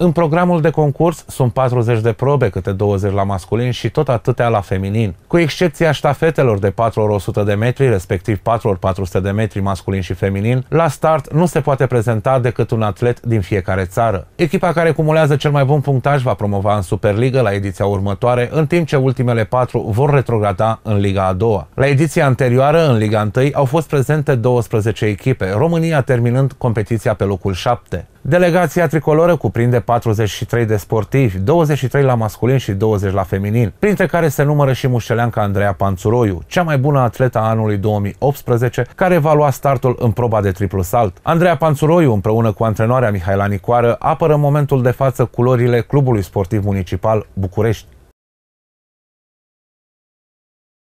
În programul de concurs sunt 40 de probe, câte 20 la masculin și tot atâtea la feminin. Cu excepția ștafetelor de 4 ori 100 de metri, respectiv 4 ori 400 de metri masculin și feminin, la start nu se poate prezenta decât un atlet din fiecare țară. Echipa care cumulează cel mai bun punctaj va promova în Superliga la ediția următoare, în timp ce ultimele patru vor retrograda în Liga a doua. La ediția anterioară, în Liga 1, au fost prezente 12 echipe, România terminând competiția pe locul 7. Delegația tricoloră cuprinde 43 de sportivi, 23 la masculin și 20 la feminin, printre care se numără și mușeleanca Andreea Panțuroiu, cea mai bună a anului 2018, care va lua startul în proba de triplu salt. Andreea Panțuroiu, împreună cu antrenoarea Mihaela Nicoară, apără în momentul de față culorile Clubului Sportiv Municipal București.